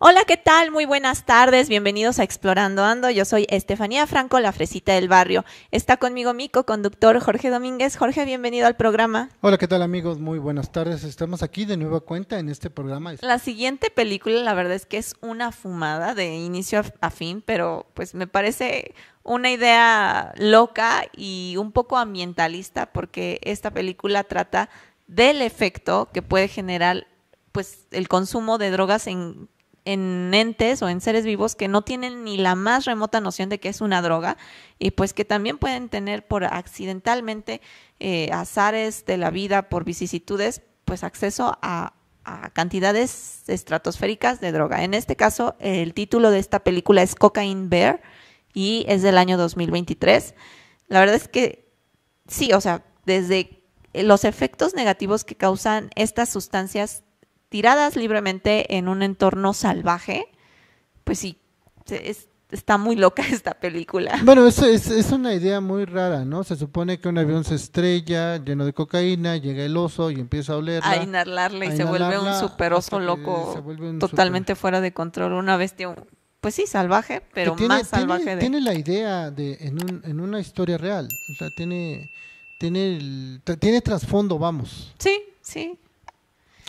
Hola, ¿qué tal? Muy buenas tardes. Bienvenidos a Explorando Ando. Yo soy Estefanía Franco, la fresita del barrio. Está conmigo mi conductor Jorge Domínguez. Jorge, bienvenido al programa. Hola, ¿qué tal amigos? Muy buenas tardes. Estamos aquí de nueva cuenta en este programa. La siguiente película, la verdad es que es una fumada de inicio a fin, pero pues me parece una idea loca y un poco ambientalista porque esta película trata del efecto que puede generar pues el consumo de drogas en en entes o en seres vivos que no tienen ni la más remota noción de que es una droga y pues que también pueden tener por accidentalmente eh, azares de la vida, por vicisitudes, pues acceso a, a cantidades estratosféricas de droga. En este caso, el título de esta película es Cocaine Bear y es del año 2023. La verdad es que sí, o sea, desde los efectos negativos que causan estas sustancias tiradas libremente en un entorno salvaje, pues sí, está muy loca esta película. Bueno, es, es, una idea muy rara, ¿no? Se supone que un avión se estrella lleno de cocaína, llega el oso y empieza a olerla. A inhalarle y se vuelve un super oso loco, totalmente fuera de control, una bestia, pues sí, salvaje, pero más salvaje. Tiene, tiene la idea de en, una historia real, o sea, tiene, tiene, tiene trasfondo, vamos. Sí, sí.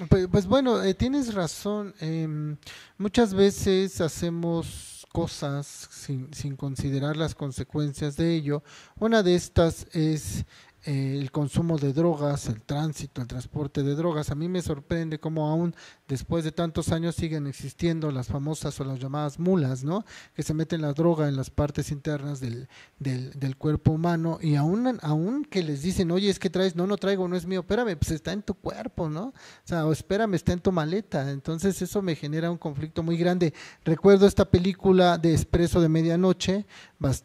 Pues, pues, bueno, eh, tienes razón. Em, muchas veces hacemos cosas sin, sin, considerar las consecuencias de ello. Una de estas es el consumo de drogas, el tránsito, el transporte de drogas. A mí me sorprende cómo aún después de tantos años siguen existiendo las famosas o las llamadas mulas, ¿no? Que se meten la droga en las partes internas del, del, cuerpo humano y aún, aún que les dicen, oye, es que traes, no, no traigo, no es mío, espérame, pues está en tu cuerpo, ¿no? O sea, o espérame, está en tu maleta. Entonces eso me genera un conflicto muy grande. Recuerdo esta película de Expreso de Medianoche,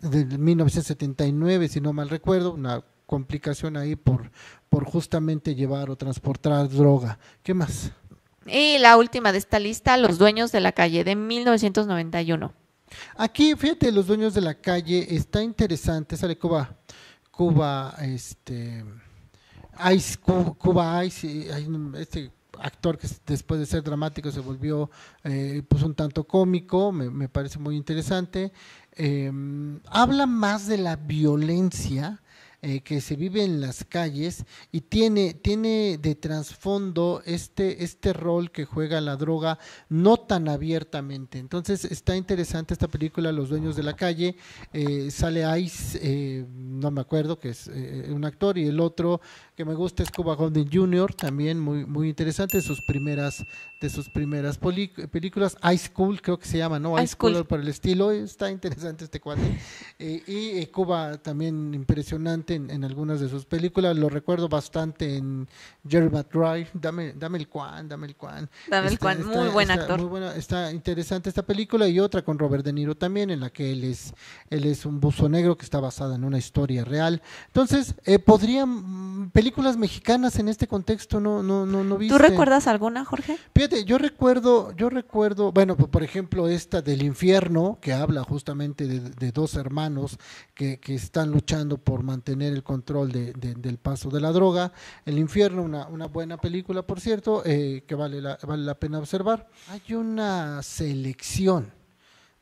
de 1979, si no mal recuerdo, una complicación ahí por, por justamente llevar o transportar droga. ¿Qué más? Y la última de esta lista, los dueños de la calle de 1991. Aquí, fíjate, los dueños de la calle está interesante, sale Cuba, Cuba, este, Ice, Cuba hay este actor que después de ser dramático se volvió eh, pues un tanto cómico, me, parece muy interesante. Em, habla más de la violencia eh, que se vive en las calles y tiene, tiene de trasfondo este, este rol que juega la droga no tan abiertamente. Entonces está interesante esta película, Los Dueños de la Calle, eh, sale Ice, eh, no me acuerdo, que es un actor, y el otro que me gusta es Cuba Golden Jr., también muy, muy interesante, sus primeras, de sus primeras películas, Ice Cool creo que se llama, ¿no? Ice, Cool por el estilo, está interesante este cuadro. y Cuba también impresionante en, algunas de sus películas, lo recuerdo bastante en Jerry Drive, dame, dame el Quan, dame el Quan. Dame el este, muy buen está, actor. está interesante esta película y otra con Robert De Niro también, en la que él es, él es un buzo negro que está basada en una historia real. Entonces, eh, podrían mm, películas mexicanas en este contexto no, no, viste. ¿Tú recuerdas alguna, Jorge? Fíjate, yo recuerdo, yo recuerdo, bueno, pues, por ejemplo, esta del infierno, que habla justamente de, dos hermanos que están luchando por mantener el control del paso de la droga. El infierno, una, buena película, por cierto, eh, que vale la, vale la pena observar. Hay una selección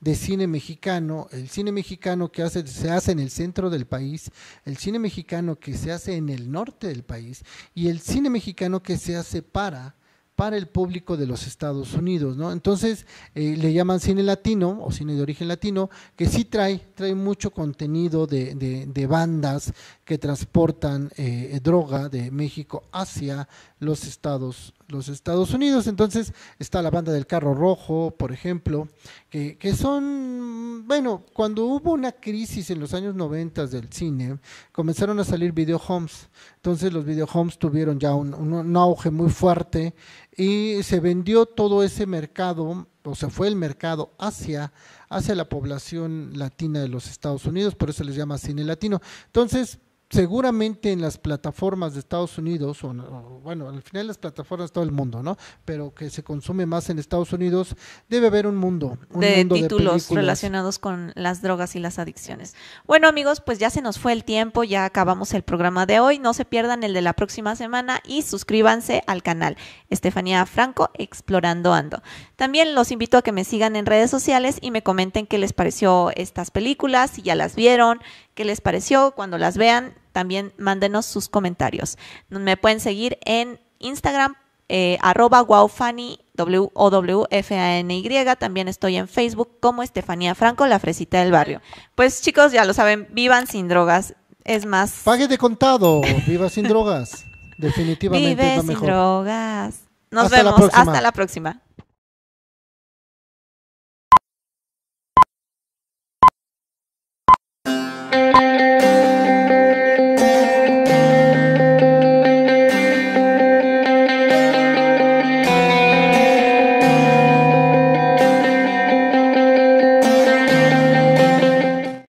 de cine mexicano, el cine mexicano que se hace en el centro del país, el cine mexicano que se hace en el norte del país y el cine mexicano que se hace para para el público de los Estados Unidos, ¿no? Entonces eh, le llaman cine latino o cine de origen latino, que sí trae, trae mucho contenido de, de, de bandas, que transportan eh, eh, droga de México hacia los Estados, los Estados Unidos. Entonces está la banda del carro rojo, por ejemplo, que, que son, bueno, cuando hubo una crisis en los años 90 del cine, comenzaron a salir videohomes. Entonces los videohomes tuvieron ya un, auge muy fuerte y se vendió todo ese mercado o sea, fue el mercado hacia, hacia la población latina de los Estados Unidos, por eso les llama cine latino. Entonces, seguramente en las plataformas de Estados Unidos, o, bueno, al final las plataformas de todo el mundo, ¿no? Pero que se consume más en Estados Unidos, debe haber un mundo. Un de títulos relacionados con las drogas y las adicciones. Bueno, amigos, pues ya se nos fue el tiempo, ya acabamos el programa de hoy. No se pierdan el de la próxima semana y suscríbanse al canal Estefanía Franco Explorando Ando. También los invito a que me sigan en redes sociales y me comenten qué les pareció estas películas, si ya las vieron, qué les pareció cuando las vean también mándenos sus comentarios. Me pueden seguir en Instagram, eh, arroba w o w f a n y También estoy en Facebook como Estefanía Franco, la fresita del barrio. Pues chicos, ya lo saben, vivan sin drogas. Es más... Pague de contado, viva sin drogas. Definitivamente Vive sin drogas. Nos vemos. hasta la próxima.